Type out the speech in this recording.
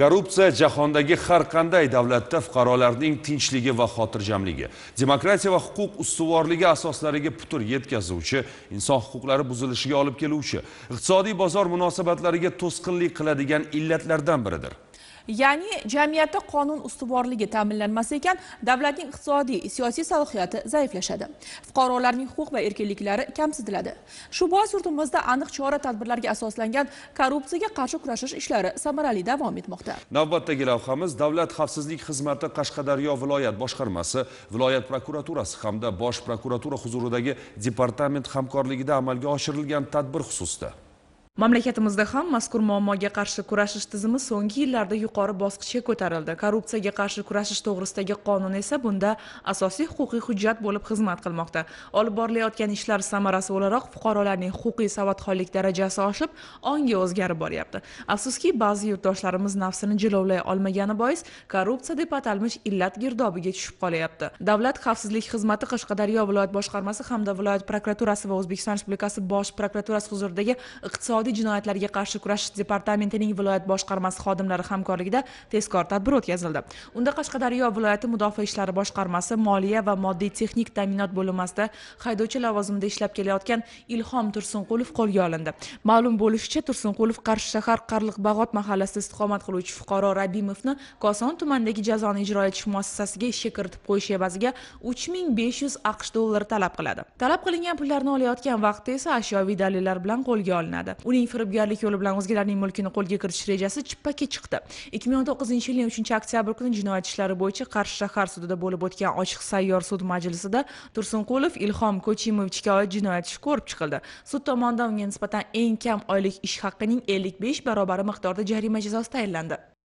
korrupsiya jahondagi har qanday davlatda fuqarolarning tinchligi va xotirjamligi demokratiya va huquq ustuvorligi asoslariga putur yetkazuvchi inson huquqlari buzilishiga olib keluvchi iqtisodiy bozor munosabatlariga to'sqinlik qiladigan illatlardan biridir ya'ni jamiyatda qonun ustuvorligi ta'minlanmasa ekan davlatning iqtisodiy siyosiy salohiyati zaiflashadi fuqarolarning huquq va erkinliklari kamsitiladi shu bois yurtimizda aniq chora tadbirlarga asoslangan korrupsiyaga qarshi kurashish ishlari samarali davom etmoqda navbatdagi lavhamiz davlat xavfsizlik xizmati qashqadaryo viloyat boshqarmasi viloyat prokuraturasi hamda bosh prokuratura huzuridagi departament hamkorligida amalga oshirilgan tadbir xususida mamlakatimiz mamlakatimizda ham mazkur muammoga qarshi kurashish tizimi so'nggi yillarda yuqori bosqichga ko'tarildi korrupsiyaga qarshi kurashish to'g'risidagi qonun esa bunda asosiy huquqiy hujjat bo'lib xizmat qilmoqda olib borilayotgan ishlar samarasi o'laroq fuqarolarning huquqiy savodxonlik darajasi oshib ongi o'zgarib boryapti afsuski ba'zi yurtdoshlarimiz nafsini jilovlay olmagani bois korrupsiya deb atalmish illat girdobiga tushib qolyapti davlat xavfsizlik xizmati qashqadaryo viloyat boshqarmasi hamda viloyat prokuraturasi va o'zbekiston respublikasi bosh prokuraturasi huzuridagi iqtisodiy iqtisodiy jinoyatlarga qarshi kurashish departamentining viloyat boshqarmasi xodimlari hamkorligida tezkor tadbir o'tkazildi unda qashqadaryo viloyati mudofaa ishlari boshqarmasi moliya va moddiy texnik ta'minot bo'linmasida haydovchi lavozimida ishlab kelayotgan ilhom tursunqulov qo'lga olindi ma'lum bo'lishicha tursunqulov qarshi shahar qarliq bag'ot mahallasida istiqomat qiluvchi fuqaro rabimovni koson tumanidagi jazoni ijro etish muassasasiga ishga kiritib qo'yish evaziga uch ming besh yuz aqsh dollari talab qiladi talab qilingan pullarni olayotgan vaqtda esa ashyoviy dalillar bilan qo'lga olinadi uning mulkining firibgarlik yo'li bilan o'zgalarning mulkini qo'lga kiritish rejasi chippakka chiqdi ikki ming o'n to'qqizinchi yilning uchinchi oktyabr kuni jinoyat ishlari bo'yicha qarshi shahar sudida bo'lib o'tgan ochiq sayyor sud majlisida tursunqulov ilhom ko'chimovichga oid jinoyat ishi ko'rib chiqildi sud tomonidan unga nisbatan eng kam oylik ish haqining ellik besh barobari miqdorda jarima jazosi tayinlandi